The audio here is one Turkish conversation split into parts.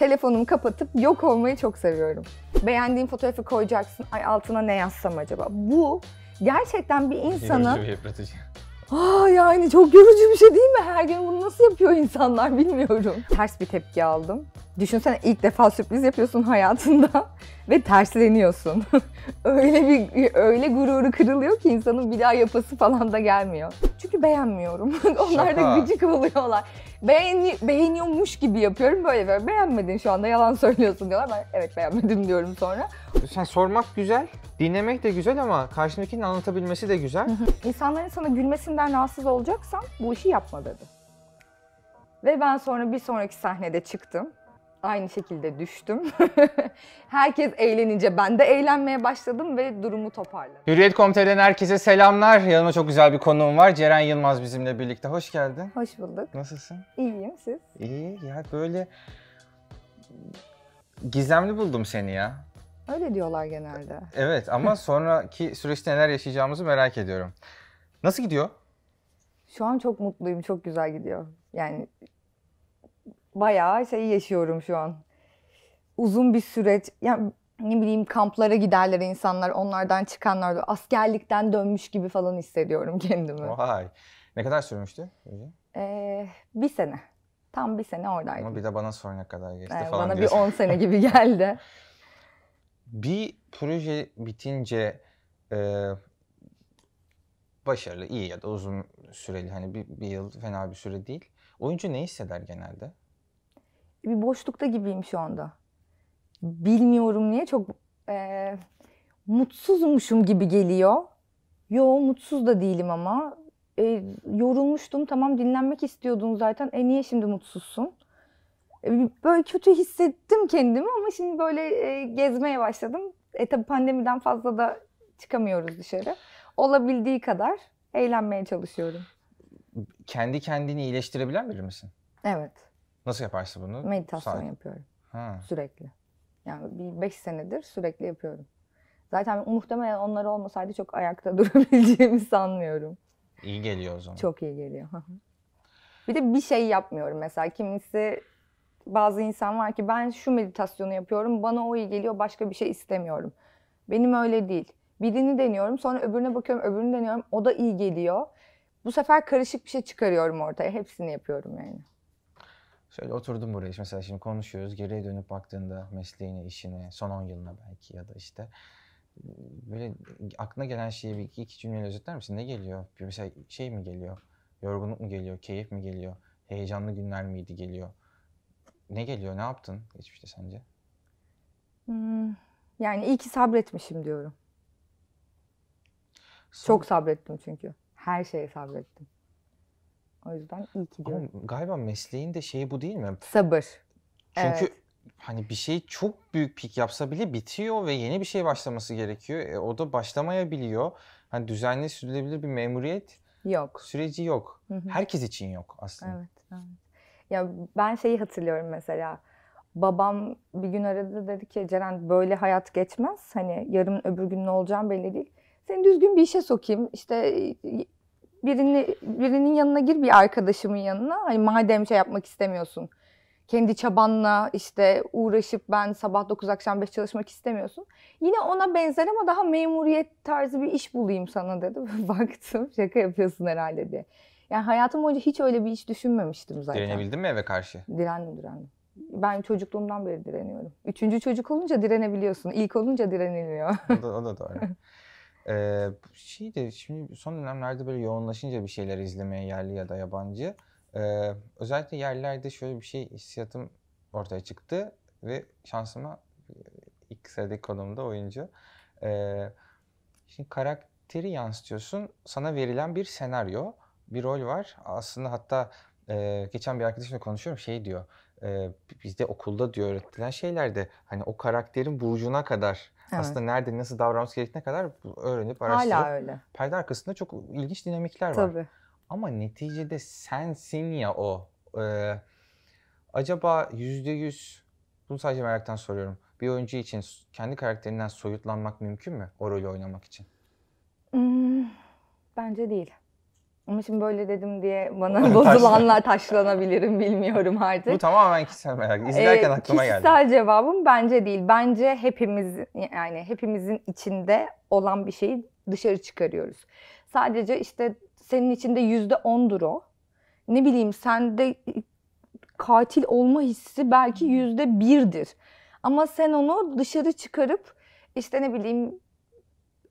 telefonumu kapatıp yok olmayı çok seviyorum. Beğendiğin fotoğrafı koyacaksın. Ay altına ne yazsam acaba? Bu gerçekten bir insanın... Yorucu ve yıpratıcı. Aa yani çok yorucu bir şey değil mi? Her gün bunu nasıl yapıyor insanlar bilmiyorum. Ters bir tepki aldım. Düşünsene ilk defa sürpriz yapıyorsun hayatında ve tersleniyorsun. öyle bir öyle gururu kırılıyor ki insanın bir daha yapası falan da gelmiyor. Çünkü beğenmiyorum. Onlar Şaka. da gıcık oluyorlar beğeni, beğeniyormuş gibi yapıyorum böyle böyle. Beğenmedin şu anda yalan söylüyorsun diyorlar. Ben evet beğenmedim diyorum sonra. Sen sormak güzel, dinlemek de güzel ama karşındakinin anlatabilmesi de güzel. İnsanların sana gülmesinden rahatsız olacaksan bu işi yapma dedi. Ve ben sonra bir sonraki sahnede çıktım aynı şekilde düştüm. Herkes eğlenince ben de eğlenmeye başladım ve durumu toparladım. Hürriyet Komite'den herkese selamlar. Yanıma çok güzel bir konuğum var. Ceren Yılmaz bizimle birlikte. Hoş geldin. Hoş bulduk. Nasılsın? İyiyim siz? İyi ya böyle gizemli buldum seni ya. Öyle diyorlar genelde. Evet ama sonraki süreçte neler yaşayacağımızı merak ediyorum. Nasıl gidiyor? Şu an çok mutluyum, çok güzel gidiyor. Yani bayağı şey yaşıyorum şu an. Uzun bir süreç. Yani ne bileyim kamplara giderler insanlar. Onlardan çıkanlar da askerlikten dönmüş gibi falan hissediyorum kendimi. Vay. Ne kadar sürmüştü? Ee, bir sene. Tam bir sene oradaydım. Ama bir de bana sonra kadar geçti ee, falan. Bana diyorsun. bir 10 sene gibi geldi. bir proje bitince e, başarılı, iyi ya da uzun süreli hani bir, bir yıl fena bir süre değil. Oyuncu ne hisseder genelde? bir boşlukta gibiyim şu anda. Bilmiyorum niye çok e, mutsuzmuşum gibi geliyor. Yo mutsuz da değilim ama. E, yorulmuştum tamam dinlenmek istiyordun zaten. E niye şimdi mutsuzsun? E, böyle kötü hissettim kendimi ama şimdi böyle e, gezmeye başladım. E tabii pandemiden fazla da çıkamıyoruz dışarı. Olabildiği kadar eğlenmeye çalışıyorum. Kendi kendini iyileştirebilen biri misin? Evet. Nasıl yaparsın bunu? Meditasyon Sadece. yapıyorum. Ha. Sürekli. Yani bir beş senedir sürekli yapıyorum. Zaten muhtemelen onlar olmasaydı çok ayakta durabileceğimi sanmıyorum. İyi geliyor o zaman. Çok iyi geliyor. bir de bir şey yapmıyorum mesela. Kimisi bazı insan var ki ben şu meditasyonu yapıyorum. Bana o iyi geliyor. Başka bir şey istemiyorum. Benim öyle değil. Birini deniyorum. Sonra öbürüne bakıyorum. Öbürünü deniyorum. O da iyi geliyor. Bu sefer karışık bir şey çıkarıyorum ortaya. Hepsini yapıyorum yani. Şöyle oturdum buraya. İşte mesela şimdi konuşuyoruz. Geriye dönüp baktığında mesleğine, işine, son 10 yılına belki ya da işte böyle aklına gelen şeyi bir iki, iki cümleyle özetler misin? Ne geliyor? Bir Mesela şey mi geliyor? Yorgunluk mu geliyor? Keyif mi geliyor? Heyecanlı günler miydi geliyor? Ne geliyor? Ne yaptın geçmişte sence? Hmm, yani iyi ki sabretmişim diyorum. Son... Çok sabrettim çünkü. Her şeye sabrettim. O yüzden iyi ki diyorum. Ama galiba mesleğin de şeyi bu değil mi? Sabır. Çünkü evet. hani bir şey çok büyük pik yapsa bile bitiyor ve yeni bir şey başlaması gerekiyor. E, o da başlamayabiliyor. Hani düzenli sürdürülebilir bir memuriyet yok. Süreci yok. Hı hı. Herkes için yok aslında. Evet, evet. Ya ben şeyi hatırlıyorum mesela. Babam bir gün aradı dedi ki Ceren böyle hayat geçmez. Hani yarın öbür gün ne olacağım belli değil. Seni düzgün bir işe sokayım. İşte birini birinin yanına gir bir arkadaşımın yanına. Hani madem şey yapmak istemiyorsun. Kendi çabanla işte uğraşıp ben sabah 9 akşam 5 çalışmak istemiyorsun. Yine ona benzer ama daha memuriyet tarzı bir iş bulayım sana dedim. Baktım şaka yapıyorsun herhalde diye. Yani hayatım boyunca hiç öyle bir iş düşünmemiştim zaten. Direnebildin mi eve karşı? Direndim direndim. Ben çocukluğumdan beri direniyorum. Üçüncü çocuk olunca direnebiliyorsun. İlk olunca direniliyor. o da, o da doğru. Ee, şey de şimdi son dönemlerde böyle yoğunlaşınca bir şeyler izlemeye yerli ya da yabancı. Ee, özellikle yerlerde şöyle bir şey hissiyatım ortaya çıktı ve şansıma ilk sıradaki konumda oyuncu. Ee, şimdi karakteri yansıtıyorsun. Sana verilen bir senaryo, bir rol var. Aslında hatta e, geçen bir arkadaşımla konuşuyorum şey diyor. E, bizde okulda diyor öğretilen şeylerde hani o karakterin burcuna kadar Evet. Aslında nerede nasıl davranması gerektiğine kadar öğrenip araştırıp Hala öyle. perde arkasında çok ilginç dinamikler Tabii. var. Tabii. Ama neticede sensin ya o. Ee, acaba yüzde yüz bunu sadece meraktan soruyorum. Bir oyuncu için kendi karakterinden soyutlanmak mümkün mü o rolü oynamak için? Hmm, bence değil. Ama şimdi böyle dedim diye bana bozulanlar taşlanabilirim bilmiyorum artık. Bu tamamen kişisel merak. Ee, İzlerken ee, aklıma geldi. Kişisel cevabım bence değil. Bence hepimiz yani hepimizin içinde olan bir şeyi dışarı çıkarıyoruz. Sadece işte senin içinde yüzde ondur o. Ne bileyim sende katil olma hissi belki yüzde birdir. Ama sen onu dışarı çıkarıp işte ne bileyim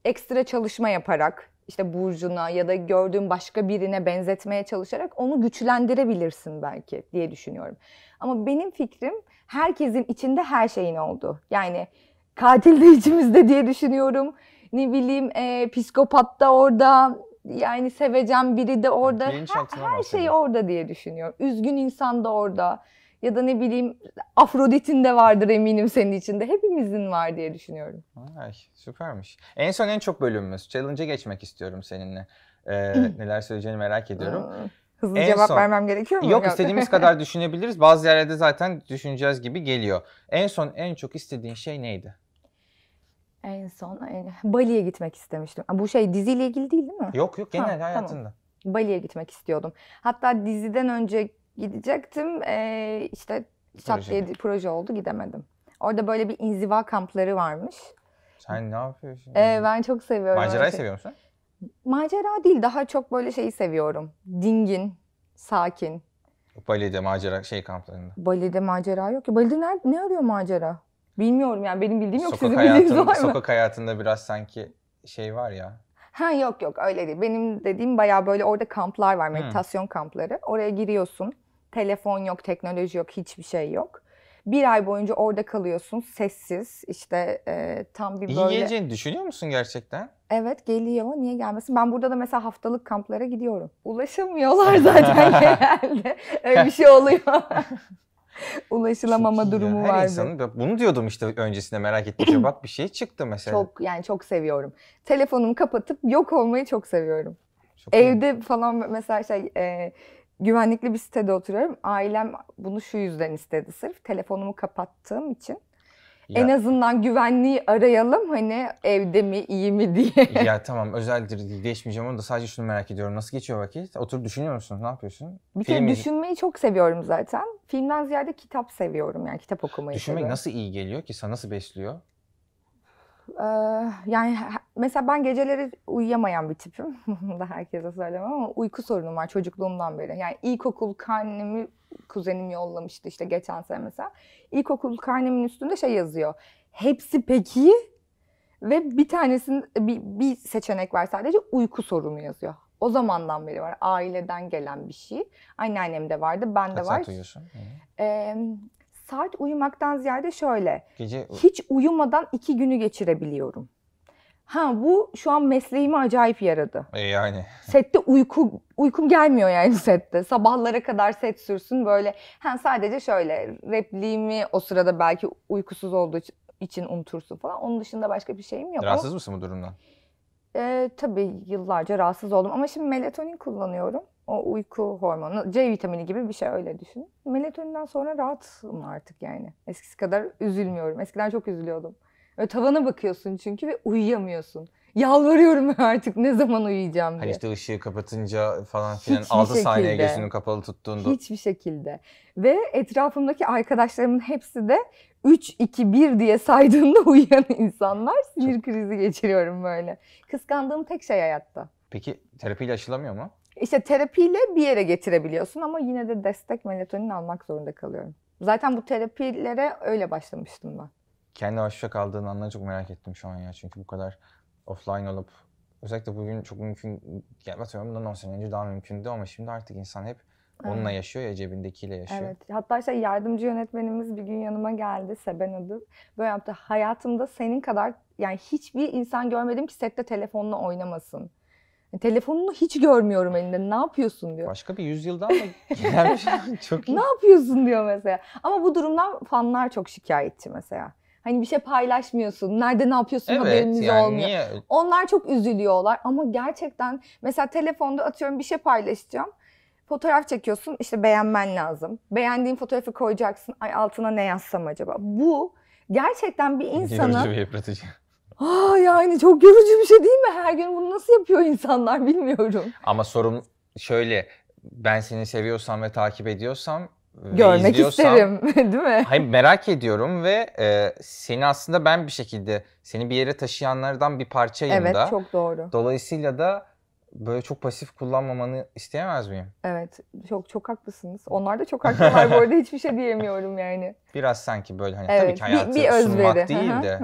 ekstra çalışma yaparak işte burcuna ya da gördüğün başka birine benzetmeye çalışarak onu güçlendirebilirsin belki diye düşünüyorum. Ama benim fikrim herkesin içinde her şeyin oldu. Yani katil de içimizde diye düşünüyorum. Ne bileyim e, psikopat da orada, yani seveceğim biri de orada. Her, her şey orada diye düşünüyorum. Üzgün insan da orada. Ya da ne bileyim Afrodit'in de vardır eminim senin içinde. Hepimizin var diye düşünüyorum. Ay, süpermiş. En son en çok bölümümüz. Challenge'a geçmek istiyorum seninle. Ee, neler söyleyeceğini merak ediyorum. Hızlı en cevap son, vermem gerekiyor mu? Yok istediğimiz kadar düşünebiliriz. Bazı yerlerde zaten düşüneceğiz gibi geliyor. En son en çok istediğin şey neydi? En son en... Bali'ye gitmek istemiştim. Bu şey diziyle ilgili değil değil mi? Yok yok genel ha, hayatında. Tamam. Bali'ye gitmek istiyordum. Hatta diziden önce gidecektim. Ee, işte çat Proje. diye proje oldu gidemedim. Orada böyle bir inziva kampları varmış. Sen ne yapıyorsun? Ee, ben çok seviyorum. Macerayı şey. seviyor musun? Macera değil daha çok böyle şeyi seviyorum. Dingin, sakin. Bali'de macera şey kamplarında. Bali'de macera yok ya Bali'de nerede, ne arıyor macera? Bilmiyorum yani benim bildiğim yok. Sokak, Sizin bildiğiniz var mı? sokak hayatında biraz sanki şey var ya Ha yok yok öyle değil. Benim dediğim bayağı böyle orada kamplar var, meditasyon kampları. Oraya giriyorsun. Telefon yok, teknoloji yok, hiçbir şey yok. Bir ay boyunca orada kalıyorsun sessiz işte e, tam bir İyi böyle. geleceğini düşünüyor musun gerçekten? Evet geliyor niye gelmesin? Ben burada da mesela haftalık kamplara gidiyorum. Ulaşamıyorlar zaten genelde. Öyle bir şey oluyor. ulaşılamama Çok durumu yani. Her vardı. Insanın, bunu diyordum işte öncesinde merak ettim. Bak şey, bir şey çıktı mesela. Çok yani çok seviyorum. Telefonumu kapatıp yok olmayı çok seviyorum. Çok Evde iyi. falan mesela şey e, güvenlikli bir sitede oturuyorum. Ailem bunu şu yüzden istedi sırf telefonumu kapattığım için ya, en azından güvenliği arayalım hani evde mi iyi mi diye. Ya tamam özeldir geçmeyeceğim onu da sadece şunu merak ediyorum. Nasıl geçiyor vakit? Oturup düşünüyor musun? Ne yapıyorsun? Bir kere düşünmeyi çok seviyorum zaten. Filmden ziyade kitap seviyorum yani kitap okumayı Düşünmek seviyorum. nasıl iyi geliyor ki? Sana nasıl besliyor? Ee, yani mesela ben geceleri uyuyamayan bir tipim. da herkese söylemem ama uyku sorunum var çocukluğumdan beri. Yani ilkokul karnemi kuzenim yollamıştı işte geçen sene mesela. İlkokul karnemin üstünde şey yazıyor. Hepsi peki ve bir tanesinin bir, bir seçenek var sadece uyku sorunu yazıyor. O zamandan beri var. Aileden gelen bir şey. Anneannem de vardı, ben de var. Saat uyuyorsun? saat uyumaktan ziyade şöyle. Gece... Hiç uyumadan iki günü geçirebiliyorum. Ha bu şu an mesleğimi acayip yaradı. E yani. Sette uyku uykum gelmiyor yani sette. Sabahlara kadar set sürsün böyle. Ha sadece şöyle repliğimi o sırada belki uykusuz olduğu için unutursun falan. Onun dışında başka bir şeyim yok. Rahatsız mısın bu durumdan? E, tabii yıllarca rahatsız oldum ama şimdi melatonin kullanıyorum. O uyku hormonu, C vitamini gibi bir şey öyle düşün. Melatoninden sonra rahatım artık yani. Eskisi kadar üzülmüyorum. Eskiden çok üzülüyordum. Böyle tavana bakıyorsun çünkü ve uyuyamıyorsun. Yalvarıyorum artık ne zaman uyuyacağım hani diye. Hani işte ışığı kapatınca falan filan Hiçbir 6 şekilde. saniye gözünü kapalı tuttuğunda. Hiçbir şekilde. Ve etrafımdaki arkadaşlarımın hepsi de 3-2-1 diye saydığında uyuyan insanlar sinir Çok... krizi geçiriyorum böyle. Kıskandığım tek şey hayatta. Peki terapiyle aşılamıyor mu? İşte terapiyle bir yere getirebiliyorsun ama yine de destek melatonin almak zorunda kalıyorum. Zaten bu terapilere öyle başlamıştım ben kendi hoşça kaldığın anları çok merak ettim şu an ya. Çünkü bu kadar offline olup özellikle bugün çok mümkün gelmiyorum atıyorum bundan 10 sene önce daha mümkündü ama şimdi artık insan hep onunla yaşıyor ya cebindekiyle yaşıyor. Evet. Hatta işte yardımcı yönetmenimiz bir gün yanıma geldi Seben adı. Böyle yaptı. Hayatımda senin kadar yani hiçbir insan görmedim ki sette telefonla oynamasın. telefonunu hiç görmüyorum elinde. Ne yapıyorsun diyor. Başka bir yüzyılda mı gelmiş? çok iyi. Ne yapıyorsun diyor mesela. Ama bu durumdan fanlar çok şikayetçi mesela. Hani bir şey paylaşmıyorsun. Nerede ne yapıyorsun evet, haberimiz yani olmuyor. Niye? Onlar çok üzülüyorlar ama gerçekten mesela telefonda atıyorum bir şey paylaşacağım. Fotoğraf çekiyorsun işte beğenmen lazım. Beğendiğin fotoğrafı koyacaksın. Ay altına ne yazsam acaba? Bu gerçekten bir insanın... Yorucu ve yıpratıcı. Aa ah, yani çok yorucu bir şey değil mi? Her gün bunu nasıl yapıyor insanlar bilmiyorum. Ama sorum şöyle ben seni seviyorsam ve takip ediyorsam ee, Görmek isterim değil mi? Hayır merak ediyorum ve e, seni aslında ben bir şekilde seni bir yere taşıyanlardan bir parçayım evet, da. Evet çok doğru. Dolayısıyla da böyle çok pasif kullanmamanı isteyemez miyim? Evet çok çok haklısınız. Onlar da çok haklılar bu arada hiçbir şey diyemiyorum yani. Biraz sanki böyle hani evet, tabii ki hayatı bir, bir özveri. değil de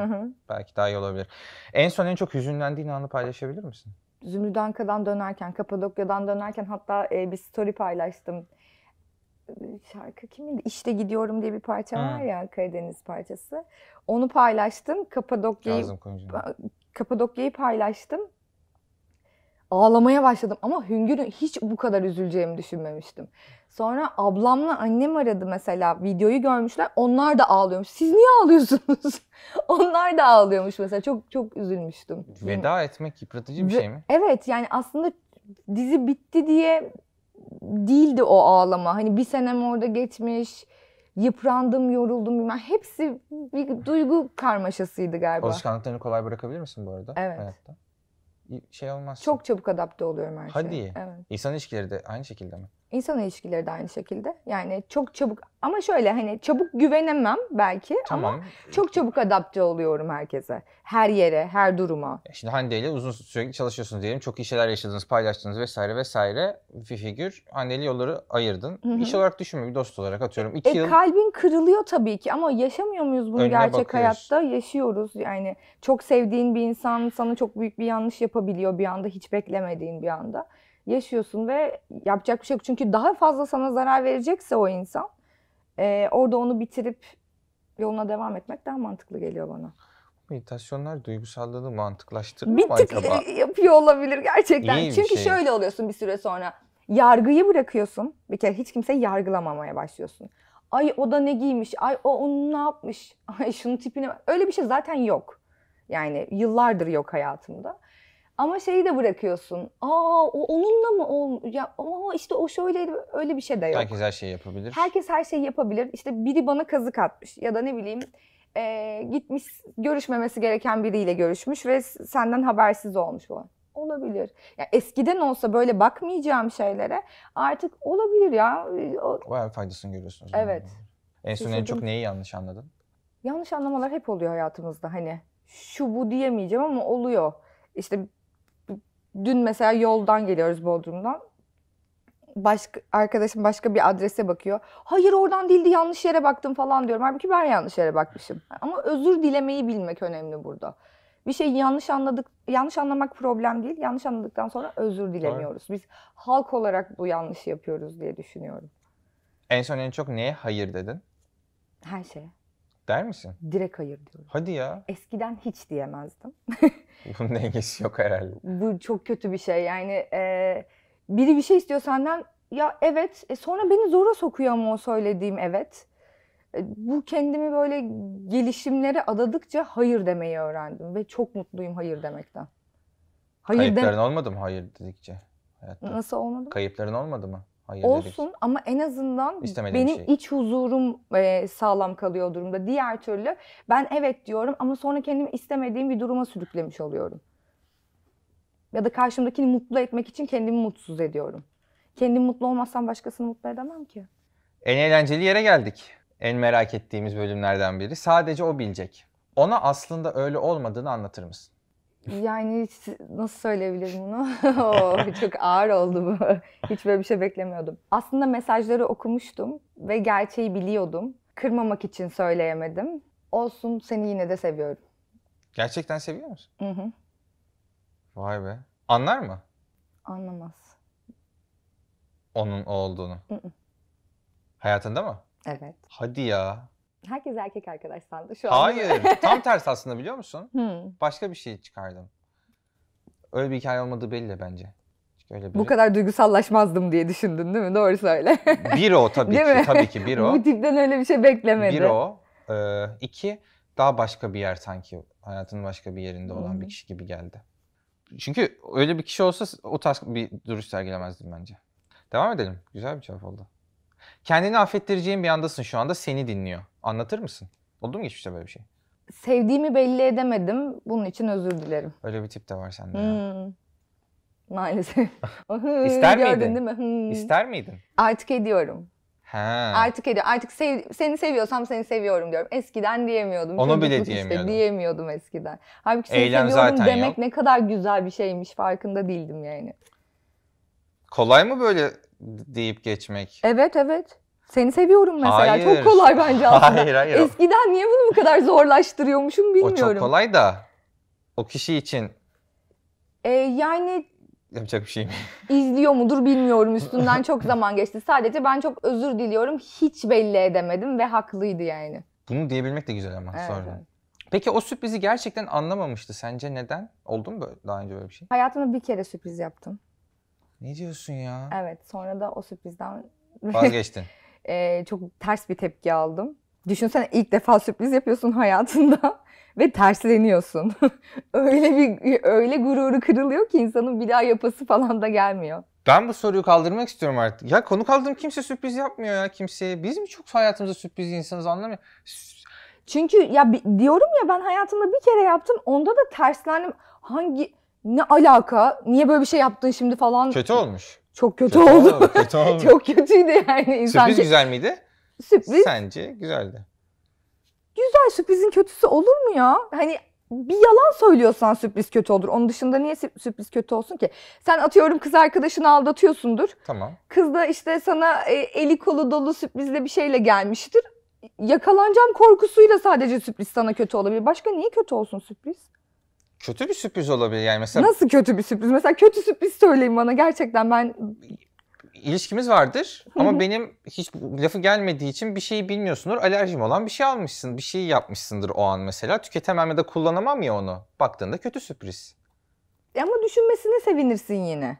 belki daha iyi olabilir. En son en çok hüzünlendiğin anı paylaşabilir misin? Zümrüdanka'dan dönerken, Kapadokya'dan dönerken hatta e, bir story paylaştım şarkı kimin? İşte gidiyorum diye bir parça var ya Karadeniz parçası. Onu paylaştım. Kapadokya'yı Kapadokya'yı paylaştım. Ağlamaya başladım ama hüngür hiç bu kadar üzüleceğimi düşünmemiştim. Sonra ablamla annem aradı mesela videoyu görmüşler. Onlar da ağlıyormuş. Siz niye ağlıyorsunuz? Onlar da ağlıyormuş mesela. Çok çok üzülmüştüm. Veda etmek yıpratıcı bir şey mi? Evet yani aslında dizi bitti diye değildi o ağlama. Hani bir senem orada geçmiş, yıprandım, yoruldum bilmem. Hepsi bir duygu karmaşasıydı galiba. Alışkanlıklarını kolay bırakabilir misin bu arada? Evet. Hayatta? Şey olmaz. Çok çabuk adapte oluyorum her şeye. Hadi. Evet. İnsan ilişkileri de aynı şekilde mi? İnsan ilişkileri de aynı şekilde. Yani çok çabuk ama şöyle hani çabuk güvenemem belki tamam. ama çok çabuk adapte oluyorum herkese. Her yere, her duruma. Şimdi Hande ile uzun sürekli çalışıyorsun diyelim. Çok iyi şeyler yaşadınız, paylaştınız vesaire vesaire. Bir figür Hande ile yolları ayırdın. Hı-hı. İş olarak düşünme bir dost olarak atıyorum. İki e, yıl... Kalbin kırılıyor tabii ki ama yaşamıyor muyuz bunu Önüne gerçek bakıyoruz. hayatta? Yaşıyoruz yani. Çok sevdiğin bir insan sana çok büyük bir yanlış yapabiliyor bir anda hiç beklemediğin bir anda yaşıyorsun ve yapacak bir şey yok. Çünkü daha fazla sana zarar verecekse o insan e, orada onu bitirip yoluna devam etmek daha mantıklı geliyor bana. Meditasyonlar duygusallığı mantıklaştırıyor bir tık e, yapıyor olabilir gerçekten. İyi Çünkü şey. şöyle oluyorsun bir süre sonra. Yargıyı bırakıyorsun. Bir kere hiç kimseyi yargılamamaya başlıyorsun. Ay o da ne giymiş? Ay o onu ne yapmış? Ay şunun tipine Öyle bir şey zaten yok. Yani yıllardır yok hayatımda. Ama şeyi de bırakıyorsun. Aa o onunla mı ol ya ama işte o şöyle öyle bir şey de yok. Herkes her şeyi yapabilir. Herkes her şeyi yapabilir. İşte biri bana kazık atmış ya da ne bileyim e, gitmiş görüşmemesi gereken biriyle görüşmüş ve senden habersiz olmuş o. Olabilir. Ya eskiden olsa böyle bakmayacağım şeylere artık olabilir ya. O... Bayağı faydasını görüyorsunuz. Evet. En son en çok neyi yanlış anladın? Yanlış anlamalar hep oluyor hayatımızda hani. Şu bu diyemeyeceğim ama oluyor. İşte Dün mesela yoldan geliyoruz Bodrum'dan. Başka, arkadaşım başka bir adrese bakıyor. Hayır oradan değildi yanlış yere baktım falan diyorum. Halbuki ben yanlış yere bakmışım. Ama özür dilemeyi bilmek önemli burada. Bir şey yanlış anladık, yanlış anlamak problem değil. Yanlış anladıktan sonra özür dilemiyoruz. Biz halk olarak bu yanlışı yapıyoruz diye düşünüyorum. En son en çok neye hayır dedin? Her şeye. Der misin? Direkt hayır diyorum. Hadi ya. Eskiden hiç diyemezdim. Bunun dengesi yok herhalde. Bu çok kötü bir şey yani. E, biri bir şey istiyor senden ya evet e, sonra beni zora sokuyor ama o söylediğim evet. E, bu kendimi böyle gelişimlere adadıkça hayır demeyi öğrendim ve çok mutluyum hayır demekten. Hayır Kayıpların de... olmadı mı hayır dedikçe? Hayatta. Nasıl olmadı? Kayıpların olmadı mı? Hayır olsun dedik. ama en azından İstemediğim benim şey. iç huzurum e, sağlam kalıyor durumda. Diğer türlü ben evet diyorum ama sonra kendimi istemediğim bir duruma sürüklemiş oluyorum. Ya da karşımdakini mutlu etmek için kendimi mutsuz ediyorum. Kendim mutlu olmazsam başkasını mutlu edemem ki. En eğlenceli yere geldik. En merak ettiğimiz bölümlerden biri. Sadece o bilecek. Ona aslında öyle olmadığını anlatır mısın? Yani nasıl söyleyebilirim bunu? çok ağır oldu bu. Hiç böyle bir şey beklemiyordum. Aslında mesajları okumuştum ve gerçeği biliyordum. Kırmamak için söyleyemedim. Olsun seni yine de seviyorum. Gerçekten seviyor musun? Hı hı. Vay be. Anlar mı? Anlamaz. Onun o olduğunu. Hı hı. Hayatında mı? Evet. Hadi ya. Herkes erkek arkadaş sandı şu an. Hayır. tam tersi aslında biliyor musun? Hmm. Başka bir şey çıkardım. Öyle bir hikaye olmadığı belli bence. öyle biri... Bu kadar duygusallaşmazdım diye düşündün değil mi? Doğru söyle. bir o tabii değil ki. Mi? Tabii ki bir o. Bu tipten öyle bir şey beklemedi. Bir o. Ee, iki, daha başka bir yer sanki. Hayatının başka bir yerinde olan hmm. bir kişi gibi geldi. Çünkü öyle bir kişi olsa o tarz bir duruş sergilemezdim bence. Devam edelim. Güzel bir cevap oldu. Kendini affettireceğin bir andasın şu anda seni dinliyor. Anlatır mısın? Oldu mu geçmişte böyle bir şey? Sevdiğimi belli edemedim. Bunun için özür dilerim. Öyle bir tip de var sende ya. Hmm. Maalesef. İster Gördün miydin? değil mi? Hmm. İster miydin? Artık ediyorum. Ha. Artık ediyorum. Artık sev, seni seviyorsam seni seviyorum diyorum. Eskiden diyemiyordum. Onu bile diyemiyordum. Işte, diyemiyordum eskiden. Halbuki seni Eylem seviyorum demek yok. ne kadar güzel bir şeymiş farkında değildim yani. Kolay mı böyle deyip geçmek. Evet evet. Seni seviyorum mesela. Hayır. Çok kolay bence aslında. Hayır, hayır. Eskiden niye bunu bu kadar zorlaştırıyormuşum bilmiyorum. O çok kolay da o kişi için. Ee, yani yapacak bir şey mi? İzliyor mudur bilmiyorum. Üstünden çok zaman geçti. Sadece ben çok özür diliyorum. Hiç belli edemedim ve haklıydı yani. Bunu diyebilmek de güzel ama evet, sonra. Peki o sürprizi gerçekten anlamamıştı. Sence neden? Oldu mu daha önce böyle bir şey? Hayatımda bir kere sürpriz yaptım. Ne diyorsun ya? Evet sonra da o sürprizden vazgeçtin. e, çok ters bir tepki aldım. Düşünsene ilk defa sürpriz yapıyorsun hayatında ve tersleniyorsun. öyle bir öyle gururu kırılıyor ki insanın bir daha yapası falan da gelmiyor. Ben bu soruyu kaldırmak istiyorum artık. Ya konu kaldırım kimse sürpriz yapmıyor ya kimseye. Biz mi çok hayatımızda sürpriz insanız anlamıyor. Çünkü ya diyorum ya ben hayatımda bir kere yaptım. Onda da terslendim. Hangi ne alaka? Niye böyle bir şey yaptın şimdi falan? Kötü olmuş. Çok kötü, kötü oldu. oldu. Kötü oldu. Çok kötüydü yani. İnsan Sürpriz şey- güzel miydi? Sürpriz. Sence güzeldi. Güzel sürprizin kötüsü olur mu ya? Hani bir yalan söylüyorsan sürpriz kötü olur. Onun dışında niye sürpriz kötü olsun ki? Sen atıyorum kız arkadaşını aldatıyorsundur. Tamam. Kız da işte sana e, eli kolu dolu sürprizle bir şeyle gelmiştir. Yakalanacağım korkusuyla sadece sürpriz sana kötü olabilir. Başka niye kötü olsun sürpriz? kötü bir sürpriz olabilir yani mesela. Nasıl kötü bir sürpriz? Mesela kötü sürpriz söyleyin bana gerçekten ben ilişkimiz vardır ama benim hiç lafı gelmediği için bir şeyi bilmiyorsundur. Alerjim olan bir şey almışsın, bir şey yapmışsındır o an mesela. Tüketemem ya da kullanamam ya onu. Baktığında kötü sürpriz. E ama düşünmesine sevinirsin yine.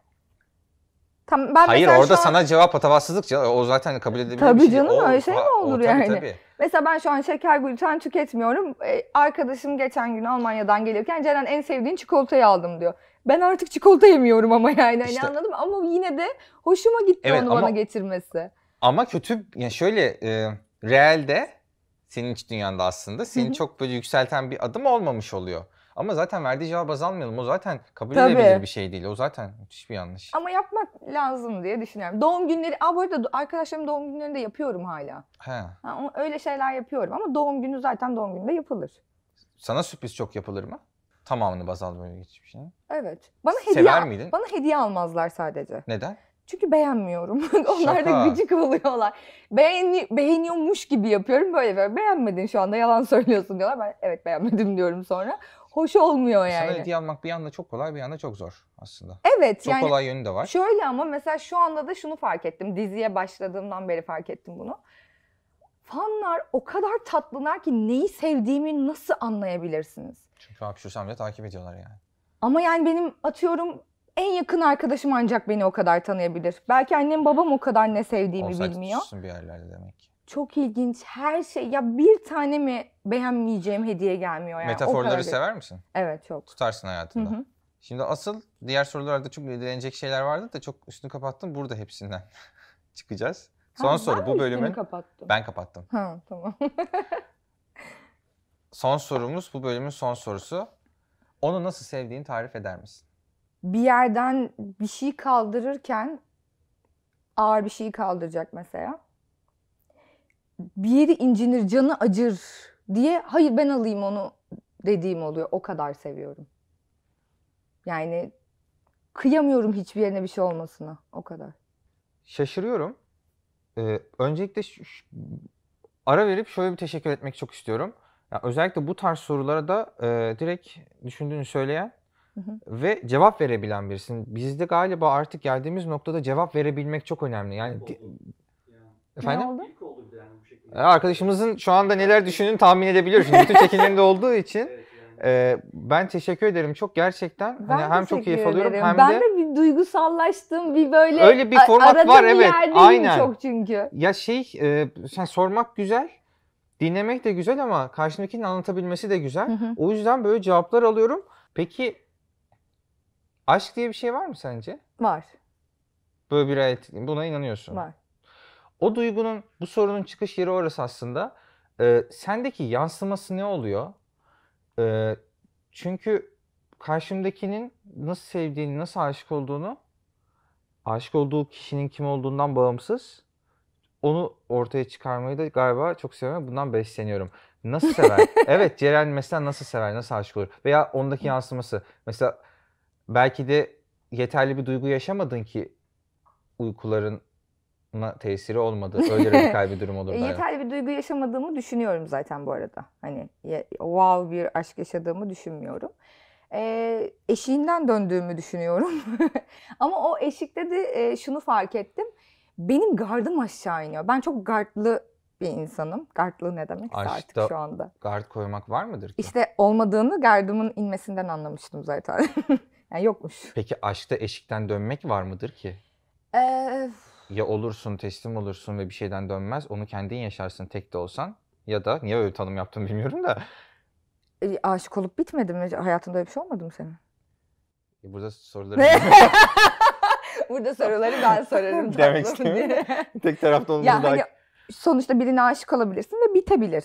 Tam ben Hayır orada an... sana cevap patavatsızlık o zaten kabul edebilir tabii bir şey. Tabii canım öyle şey mi olur o, tabii, yani? Tabii. Mesela ben şu an şeker gluten tüketmiyorum. Ee, arkadaşım geçen gün Almanya'dan gelirken Ceren en sevdiğin çikolatayı aldım diyor. Ben artık çikolata yemiyorum ama yani hani anladım ama yine de hoşuma gitti Evet, onu ama- bana getirmesi. Ama kötü yani şöyle e, realde senin iç dünyanda aslında seni çok böyle yükselten bir adım olmamış oluyor. Ama zaten verdiği cevabı baz O zaten kabul Tabii. edilebilir bir şey değil. O zaten müthiş bir yanlış. Ama yapmak lazım diye düşünüyorum. Doğum günleri, aa bu arada arkadaşlarım doğum günlerinde yapıyorum hala. He. Ha, öyle şeyler yapıyorum ama doğum günü zaten doğum gününde yapılır. Sana sürpriz çok yapılır mı? Tamamını baz almaya geçmişini. Evet. Bana hediye, Sever miydin? Bana hediye almazlar sadece. Neden? Çünkü beğenmiyorum. Onlar Şaka. da gıcık oluyorlar. Beğeni, beğeniyormuş gibi yapıyorum böyle böyle. Beğenmedin şu anda yalan söylüyorsun diyorlar. Ben evet beğenmedim diyorum sonra hoş olmuyor yani. Sana hediye almak bir yanda çok kolay bir yanda çok zor aslında. Evet. Çok yani, kolay yönü de var. Şöyle ama mesela şu anda da şunu fark ettim. Diziye başladığımdan beri fark ettim bunu. Fanlar o kadar tatlılar ki neyi sevdiğimi nasıl anlayabilirsiniz? Çünkü hapşırsam bile takip ediyorlar yani. Ama yani benim atıyorum en yakın arkadaşım ancak beni o kadar tanıyabilir. Belki annem babam o kadar ne sevdiğimi Olsak bilmiyor. bir yerlerde demek ki çok ilginç her şey. Ya bir tane mi beğenmeyeceğim hediye gelmiyor ya. Metaforları sever misin? Evet çok. Tutarsın hayatında. Hı hı. Şimdi asıl diğer sorularda çok ilgilenecek şeyler vardı da çok üstünü kapattım. Burada hepsinden çıkacağız. Son ha, soru bu bölümün. Kapattım. Ben kapattım. Ha tamam. son sorumuz bu bölümün son sorusu. Onu nasıl sevdiğini tarif eder misin? Bir yerden bir şey kaldırırken ağır bir şeyi kaldıracak mesela bir yeri incinir, canı acır diye hayır ben alayım onu dediğim oluyor. O kadar seviyorum. Yani kıyamıyorum hiçbir yerine bir şey olmasına. O kadar. Şaşırıyorum. Ee, öncelikle şu, ara verip şöyle bir teşekkür etmek çok istiyorum. Yani özellikle bu tarz sorulara da e, direkt düşündüğünü söyleyen hı hı. ve cevap verebilen birisin. Bizde galiba artık geldiğimiz noktada cevap verebilmek çok önemli. Yani di- oldu? efendim. Ne oldu? E, arkadaşımızın şu anda neler düşündüğünü tahmin edebiliyoruz. Çünkü bütün çekimlerinde olduğu için. Ee, ben teşekkür ederim çok gerçekten. Ben hani hem çok keyif alıyorum ederim. hem ben de Ben de bir duygusallaştım, bir böyle Öyle bir format var bir evet. Aynen. çok çünkü. Ya şey, e, sen sormak güzel. Dinlemek de güzel ama karşındakinin anlatabilmesi de güzel. Hı hı. O yüzden böyle cevaplar alıyorum. Peki aşk diye bir şey var mı sence? Var. Böyle bir realite, buna inanıyorsun. Var. O duygunun, bu sorunun çıkış yeri orası aslında. E, sendeki yansıması ne oluyor? E, çünkü karşımdakinin nasıl sevdiğini, nasıl aşık olduğunu, aşık olduğu kişinin kim olduğundan bağımsız onu ortaya çıkarmayı da galiba çok seviyorum. Bundan besleniyorum. Nasıl sever? evet Ceren mesela nasıl sever, nasıl aşık olur? Veya ondaki yansıması. Mesela belki de yeterli bir duygu yaşamadın ki uykuların ama tesiri olmadı. Öyle radikal bir durum olurdu. E, Yeterli bir duygu yaşamadığımı düşünüyorum zaten bu arada. Hani wow bir aşk yaşadığımı düşünmüyorum. Ee, eşiğinden döndüğümü düşünüyorum. Ama o eşikte de e, şunu fark ettim. Benim gardım aşağı iniyor. Ben çok gardlı bir insanım. Gardlı ne demek artık şu anda. gard koymak var mıdır ki? İşte olmadığını gardımın inmesinden anlamıştım zaten. yani yokmuş. Peki aşkta eşikten dönmek var mıdır ki? Eee ya olursun, teslim olursun ve bir şeyden dönmez. Onu kendin yaşarsın tek de olsan. Ya da niye öyle tanım yaptım bilmiyorum da. E, aşık olup bitmedi mi? Hayatında öyle bir şey olmadı mı senin? E, burada soruları... burada soruları ben sorarım. Demek istiyorum. tek tarafta olmanız ya, daha... Hani, sonuçta birine aşık olabilirsin ve bitebilir.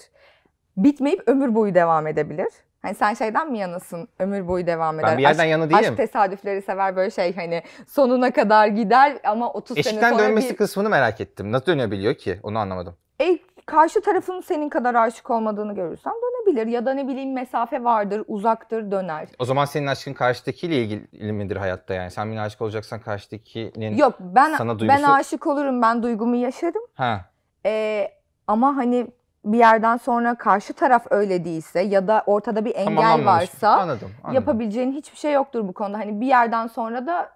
Bitmeyip ömür boyu devam edebilir. Hani sen şeyden mi yanasın? Ömür boyu devam eder. Ben bir yerden aşk, yana değilim. Aşk tesadüfleri sever böyle şey hani sonuna kadar gider ama 30 Eşikten sene sonra dönmesi kısmını merak ettim. Nasıl dönebiliyor ki? Onu anlamadım. E, karşı tarafın senin kadar aşık olmadığını görürsem dönebilir. Ya da ne bileyim mesafe vardır, uzaktır, döner. O zaman senin aşkın karşıdakiyle ilgili midir hayatta yani? Sen birine aşık olacaksan karşıdakinin Yok, ben, sana duygusu... ben aşık olurum, ben duygumu yaşarım. Ha. E, ama hani bir yerden sonra karşı taraf öyle değilse ya da ortada bir engel tamam, varsa anladım, anladım. yapabileceğin hiçbir şey yoktur bu konuda. Hani bir yerden sonra da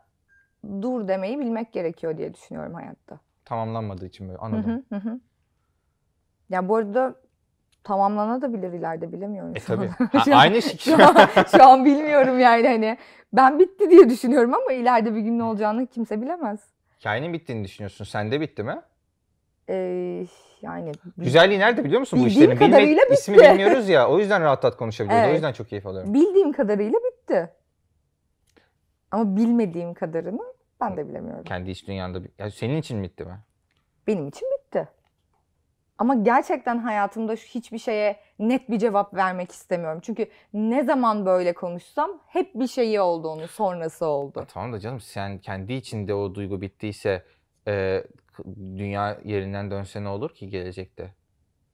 dur demeyi bilmek gerekiyor diye düşünüyorum hayatta. Tamamlanmadığı için böyle anladım. Hı hı hı. Ya bu arada tamamlanabilir ileride bilemiyorum. E tabii. Ha, aynı şey. şu, an, şu an bilmiyorum yani hani. Ben bitti diye düşünüyorum ama ileride bir gün ne olacağını kimse bilemez. Hikayenin bittiğini düşünüyorsun. sen de bitti mi? Eee yani güzelliği nerede biliyor musun bu işlerin? Bilmek, kadarıyla bitti. İsmi bilmiyoruz ya. O yüzden rahat rahat konuşabiliyoruz. Evet. O yüzden çok keyif alıyorum. Bildiğim kadarıyla bitti. Ama bilmediğim kadarını ben de bilemiyorum. Kendi iç dünyanda ya senin için bitti mi? Benim için bitti. Ama gerçekten hayatımda hiçbir şeye net bir cevap vermek istemiyorum. Çünkü ne zaman böyle konuşsam hep bir şeyi oldu onun sonrası oldu. Ya tamam da canım sen kendi içinde o duygu bittiyse e, dünya yerinden dönse ne olur ki gelecekte?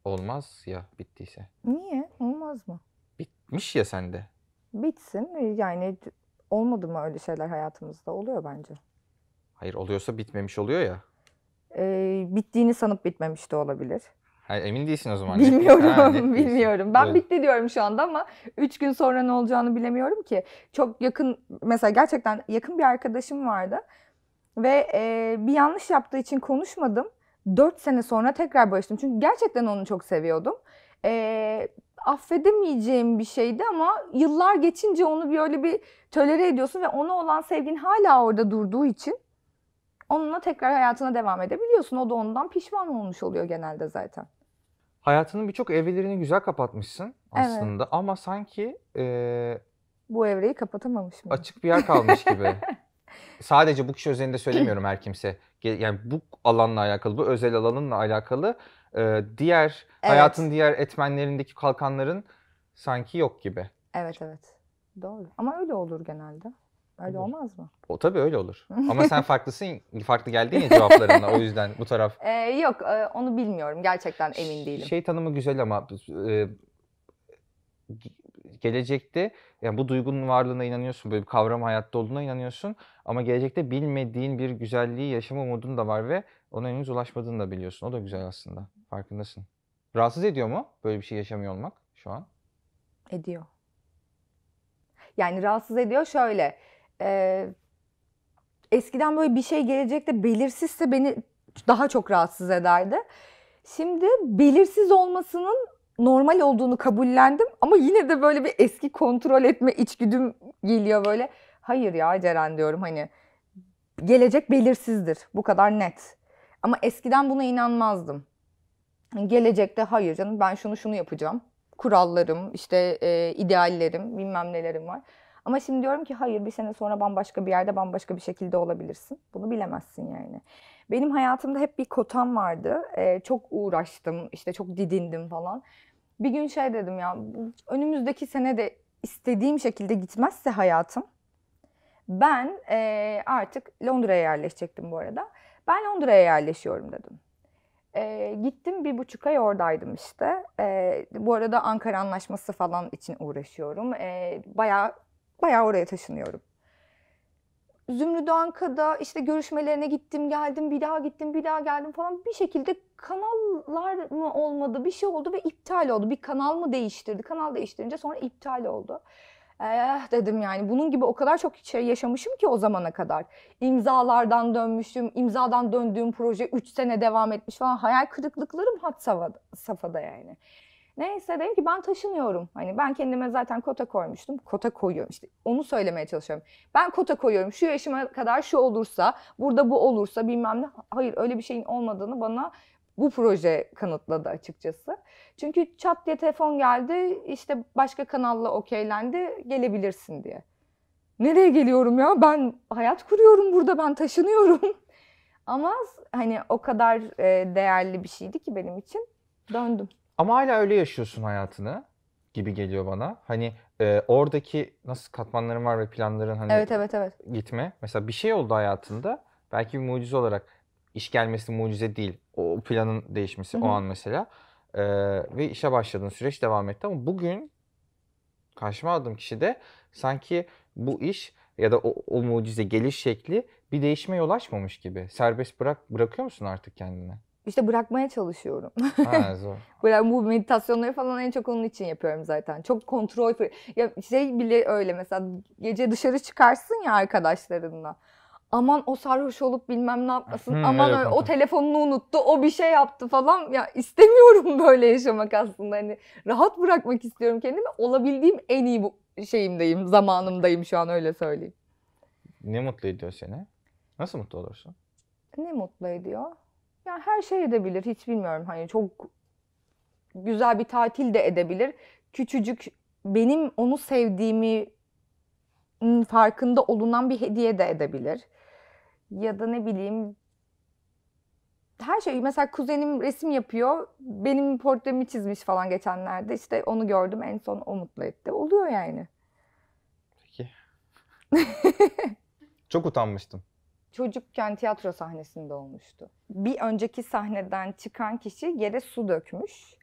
Olmaz ya bittiyse. Niye? Olmaz mı? Bitmiş ya sende. Bitsin. Yani olmadı mı öyle şeyler hayatımızda? Oluyor bence. Hayır oluyorsa bitmemiş oluyor ya. Ee, bittiğini sanıp bitmemiş de olabilir. Hayır, emin değilsin o zaman. Bilmiyorum, ha, bilmiyorum. Ben Böyle. bitti diyorum şu anda ama 3 gün sonra ne olacağını bilemiyorum ki. Çok yakın, mesela gerçekten yakın bir arkadaşım vardı. Ve e, bir yanlış yaptığı için konuşmadım. Dört sene sonra tekrar barıştım. Çünkü gerçekten onu çok seviyordum. E, affedemeyeceğim bir şeydi ama yıllar geçince onu bir öyle bir tölere ediyorsun ve ona olan sevgin hala orada durduğu için onunla tekrar hayatına devam edebiliyorsun. O da ondan pişman olmuş oluyor genelde zaten. Hayatının birçok evrelerini güzel kapatmışsın aslında evet. ama sanki e, bu evreyi kapatamamış mı? Açık bir yer kalmış gibi. sadece bu kişi özelinde söylemiyorum her kimse. Yani bu alanla alakalı, bu özel alanınla alakalı diğer evet. hayatın diğer etmenlerindeki kalkanların sanki yok gibi. Evet evet. Doğru. Ama öyle olur genelde. Öyle olur. olmaz mı? O tabii öyle olur. Ama sen farklısın, farklı geldin ya cevaplarınla. O yüzden bu taraf. Ee, yok, onu bilmiyorum. Gerçekten emin değilim. Şey tanımı güzel ama gelecekte yani bu duygunun varlığına inanıyorsun. Böyle bir kavram hayatta olduğuna inanıyorsun. Ama gelecekte bilmediğin bir güzelliği yaşama umudun da var ve ona henüz ulaşmadığını da biliyorsun. O da güzel aslında. Farkındasın. Rahatsız ediyor mu böyle bir şey yaşamıyor olmak şu an? Ediyor. Yani rahatsız ediyor şöyle. E, eskiden böyle bir şey gelecekte belirsizse beni daha çok rahatsız ederdi. Şimdi belirsiz olmasının normal olduğunu kabullendim ama yine de böyle bir eski kontrol etme içgüdüm geliyor böyle. Hayır ya Ceren diyorum hani gelecek belirsizdir. Bu kadar net. Ama eskiden buna inanmazdım. Gelecekte hayır canım ben şunu şunu yapacağım. Kurallarım, işte e, ideallerim, bilmem nelerim var. Ama şimdi diyorum ki hayır bir sene sonra bambaşka bir yerde bambaşka bir şekilde olabilirsin. Bunu bilemezsin yani. Benim hayatımda hep bir kotam vardı. E, çok uğraştım, işte çok didindim falan bir gün şey dedim ya önümüzdeki sene de istediğim şekilde gitmezse hayatım ben e, artık Londra'ya yerleşecektim bu arada. Ben Londra'ya yerleşiyorum dedim. E, gittim bir buçuk ay oradaydım işte. E, bu arada Ankara Anlaşması falan için uğraşıyorum. E, bayağı bayağı oraya taşınıyorum. Zümrüt Anka'da işte görüşmelerine gittim geldim bir daha gittim bir daha geldim falan bir şekilde kanallar mı olmadı bir şey oldu ve iptal oldu. Bir kanal mı değiştirdi? Kanal değiştirince sonra iptal oldu. Eh dedim yani bunun gibi o kadar çok şey yaşamışım ki o zamana kadar. İmzalardan dönmüşüm, imzadan döndüğüm proje 3 sene devam etmiş falan. Hayal kırıklıklarım had safhada yani. Neyse dedim ki ben taşınıyorum. Hani ben kendime zaten kota koymuştum. Kota koyuyorum işte onu söylemeye çalışıyorum. Ben kota koyuyorum şu yaşıma kadar şu olursa burada bu olursa bilmem ne. Hayır öyle bir şeyin olmadığını bana bu proje kanıtladı açıkçası. Çünkü çat diye telefon geldi İşte başka kanalla okeylendi gelebilirsin diye. Nereye geliyorum ya ben hayat kuruyorum burada ben taşınıyorum. Ama hani o kadar e, değerli bir şeydi ki benim için döndüm. Ama hala öyle yaşıyorsun hayatını gibi geliyor bana. Hani e, oradaki nasıl katmanların var ve planların hani Evet evet evet. gitme. Mesela bir şey oldu hayatında. Belki bir mucize olarak iş gelmesi mucize değil. O planın değişmesi Hı hı. o an mesela. E, ve işe başladığın süreç devam etti ama bugün karşıma aldığım kişi de sanki bu iş ya da o, o mucize geliş şekli bir değişmeye yol açmamış gibi. Serbest bırak bırakıyor musun artık kendini? İşte bırakmaya çalışıyorum. Ha, zor. bu meditasyonları falan en çok onun için yapıyorum zaten. Çok kontrol. Ya şey bile öyle mesela gece dışarı çıkarsın ya arkadaşlarınla aman o sarhoş olup bilmem ne yapmasın. Hmm, aman öyle, o telefonunu unuttu, o bir şey yaptı falan. Ya istemiyorum böyle yaşamak aslında. Hani rahat bırakmak istiyorum kendimi. Olabildiğim en iyi bu şeyimdeyim, zamanımdayım şu an öyle söyleyeyim. Ne mutlu ediyor seni? Nasıl mutlu olursun? Ne mutlu ediyor? Yani her şey edebilir. Hiç bilmiyorum hani çok güzel bir tatil de edebilir. Küçücük benim onu sevdiğimi farkında olunan bir hediye de edebilir. Ya da ne bileyim her şey mesela kuzenim resim yapıyor. Benim portremi çizmiş falan geçenlerde. İşte onu gördüm en son o mutlu etti. Oluyor yani. Peki. Çok utanmıştım çocukken tiyatro sahnesinde olmuştu. Bir önceki sahneden çıkan kişi yere su dökmüş.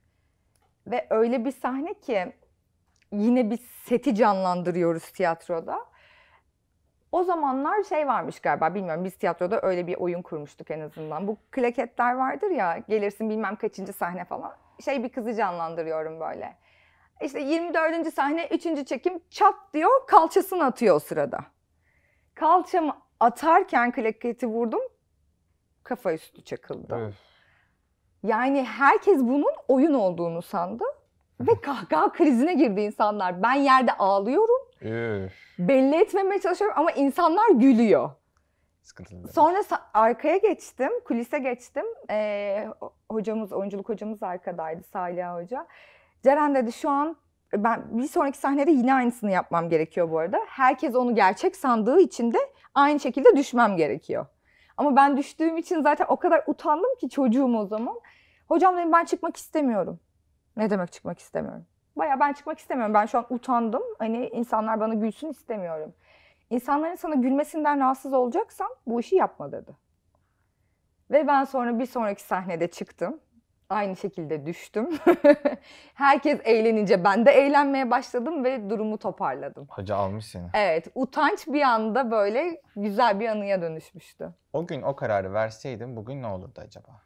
Ve öyle bir sahne ki yine bir seti canlandırıyoruz tiyatroda. O zamanlar şey varmış galiba bilmiyorum biz tiyatroda öyle bir oyun kurmuştuk en azından. Bu klaketler vardır ya gelirsin bilmem kaçıncı sahne falan. Şey bir kızı canlandırıyorum böyle. İşte 24. sahne 3. çekim çat diyor kalçasını atıyor o sırada. Kalçamı Atarken klaketi vurdum. Kafa üstü çakıldı. Yani herkes bunun oyun olduğunu sandı. Ve kahkaha krizine girdi insanlar. Ben yerde ağlıyorum. Üf. Belli etmemeye çalışıyorum ama insanlar gülüyor. Sıkıntılı. Sonra arkaya geçtim, kulise geçtim. Ee, hocamız, oyunculuk hocamız arkadaydı Salih Hoca. Ceren dedi şu an ben bir sonraki sahnede yine aynısını yapmam gerekiyor bu arada. Herkes onu gerçek sandığı için de aynı şekilde düşmem gerekiyor. Ama ben düştüğüm için zaten o kadar utandım ki çocuğum o zaman. Hocam dedim ben çıkmak istemiyorum. Ne demek çıkmak istemiyorum? Baya ben çıkmak istemiyorum. Ben şu an utandım. Hani insanlar bana gülsün istemiyorum. İnsanların sana gülmesinden rahatsız olacaksan bu işi yapma dedi. Ve ben sonra bir sonraki sahnede çıktım aynı şekilde düştüm. Herkes eğlenince ben de eğlenmeye başladım ve durumu toparladım. Hoca almış seni. Evet, utanç bir anda böyle güzel bir anıya dönüşmüştü. O gün o kararı verseydim bugün ne olurdu acaba?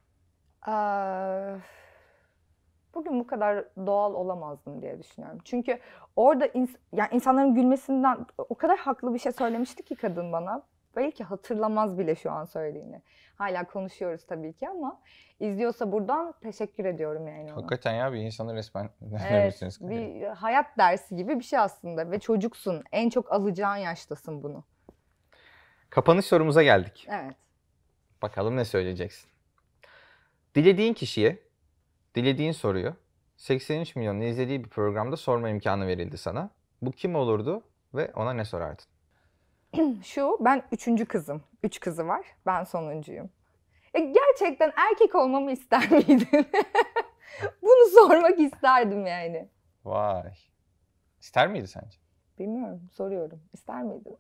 bugün bu kadar doğal olamazdım diye düşünüyorum. Çünkü orada ins- yani insanların gülmesinden o kadar haklı bir şey söylemişti ki kadın bana belki hatırlamaz bile şu an söylediğini. Hala konuşuyoruz tabii ki ama izliyorsa buradan teşekkür ediyorum yani ona. Hakikaten ya bir insanı resmen evet, bir hayat dersi gibi bir şey aslında ve çocuksun. En çok alacağın yaştasın bunu. Kapanış sorumuza geldik. Evet. Bakalım ne söyleyeceksin. Dilediğin kişiye dilediğin soruyu 83 milyonun izlediği bir programda sorma imkanı verildi sana. Bu kim olurdu ve ona ne sorardın? şu, ben üçüncü kızım. Üç kızı var, ben sonuncuyum. E, gerçekten erkek olmamı ister miydin? Bunu sormak isterdim yani. Vay. İster miydi sence? Bilmiyorum, soruyorum. İster miydin?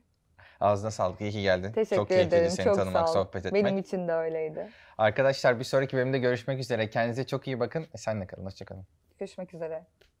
Ağzına sağlık. İyi ki geldin. Teşekkür Çok ederim. keyifliydi seni çok tanımak, sağ ol. sohbet etmek. Benim için de öyleydi. Arkadaşlar bir sonraki bölümde görüşmek üzere. Kendinize çok iyi bakın. E, Senle kalın. Hoşçakalın. Görüşmek üzere.